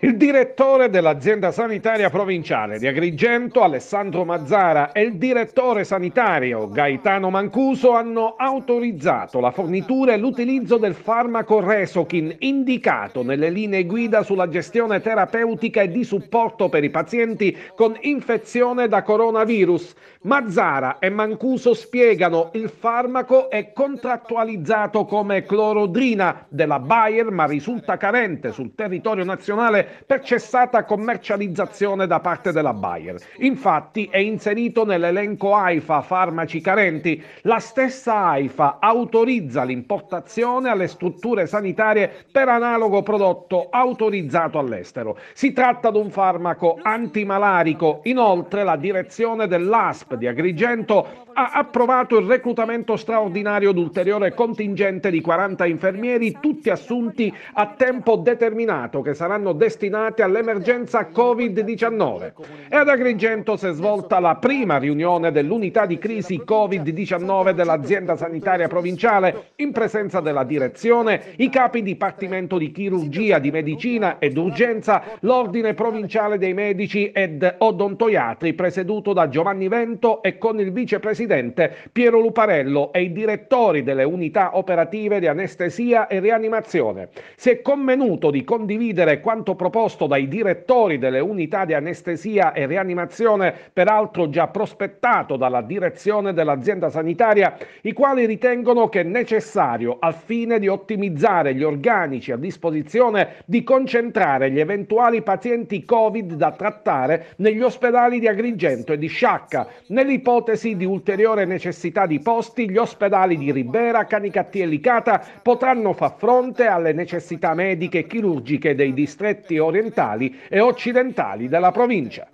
Il direttore dell'azienda sanitaria provinciale di Agrigento, Alessandro Mazzara, e il direttore sanitario Gaetano Mancuso hanno autorizzato la fornitura e l'utilizzo del farmaco Resokin indicato nelle linee guida sulla gestione terapeutica e di supporto per i pazienti con infezione da coronavirus. Mazzara e Mancuso spiegano il farmaco è contrattualizzato come clorodrina della Bayer ma risulta carente sul territorio territorio nazionale per cessata commercializzazione da parte della Bayer. Infatti è inserito nell'elenco AIFA farmaci carenti. La stessa AIFA autorizza l'importazione alle strutture sanitarie per analogo prodotto autorizzato all'estero. Si tratta di un farmaco antimalarico. Inoltre la direzione dell'ASP di Agrigento ha approvato il reclutamento straordinario d'ulteriore contingente di 40 infermieri, tutti assunti a tempo determinato Stato che saranno destinate all'emergenza Covid-19. E ad Agrigento si è svolta la prima riunione dell'unità di crisi Covid-19 dell'azienda sanitaria provinciale in presenza della direzione, i capi dipartimento di chirurgia, di medicina ed urgenza, l'ordine provinciale dei medici ed odontoiatri presieduto da Giovanni Vento e con il vicepresidente Piero Luparello e i direttori delle unità operative di anestesia e rianimazione. Si è convenuto di condividere condividere quanto proposto dai direttori delle unità di anestesia e rianimazione, peraltro già prospettato dalla direzione dell'azienda sanitaria, i quali ritengono che è necessario, al fine di ottimizzare gli organici a disposizione, di concentrare gli eventuali pazienti Covid da trattare negli ospedali di Agrigento e di Sciacca. Nell'ipotesi di ulteriore necessità di posti, gli ospedali di Ribera, Canicatti e Licata potranno far fronte alle necessità mediche e chirurgiche dei distretti orientali e occidentali della provincia.